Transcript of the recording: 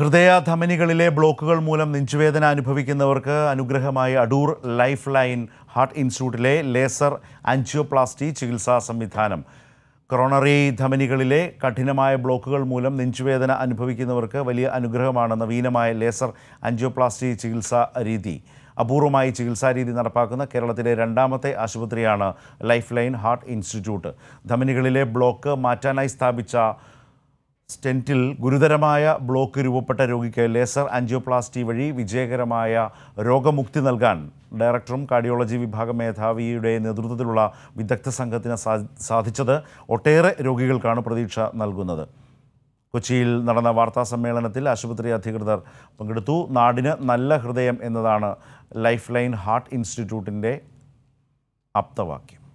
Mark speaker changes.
Speaker 1: ഹൃദയധമനികളിലെ ബ്ലോക്കുകൾ മൂലം നെഞ്ചുവേദന അനുഭവിക്കുന്നവർക്ക് അനുഗ്രഹമായി അടൂർ ലൈഫ് ലൈൻ ഹാർട്ട് ഇൻസ്റ്റിറ്റ്യൂട്ടിലെ ലേസർ ആൻജിയോപ്ലാസ്റ്റി ചികിത്സാ സംവിധാനം കൊറോണറി ധമനികളിലെ കഠിനമായ ബ്ലോക്കുകൾ മൂലം നെഞ്ചുവേദന അനുഭവിക്കുന്നവർക്ക് വലിയ അനുഗ്രഹമാണ് നവീനമായ ലേസർ ആൻജിയോപ്ലാസ്റ്റി ചികിത്സാ രീതി അപൂർവമായി ചികിത്സാ രീതി നടപ്പാക്കുന്ന കേരളത്തിലെ രണ്ടാമത്തെ ആശുപത്രിയാണ് ലൈഫ് ലൈൻ ഹാർട്ട് ഇൻസ്റ്റിറ്റ്യൂട്ട് ധമനികളിലെ ബ്ലോക്ക് മാറ്റാനായി സ്ഥാപിച്ച സ്റ്റെൻറ്റിൽ ഗുരുതരമായ ബ്ലോക്ക് രൂപപ്പെട്ട രോഗിക്ക് ലേസർ ആൻജിയോപ്ലാസ്റ്റി വഴി വിജയകരമായ രോഗമുക്തി നൽകാൻ ഡയറക്ടറും കാർഡിയോളജി വിഭാഗ മേധാവിയുടെ നേതൃത്വത്തിലുള്ള വിദഗ്ധ സംഘത്തിന് സാധിച്ചത് ഒട്ടേറെ രോഗികൾക്കാണ് പ്രതീക്ഷ നൽകുന്നത് കൊച്ചിയിൽ നടന്ന വാർത്താ സമ്മേളനത്തിൽ ആശുപത്രി അധികൃതർ പങ്കെടുത്തു നാടിന് നല്ല ഹൃദയം എന്നതാണ് ലൈഫ് ലൈൻ ഹാർട്ട് ഇൻസ്റ്റിറ്റ്യൂട്ടിൻ്റെ ആപ്തവാക്യം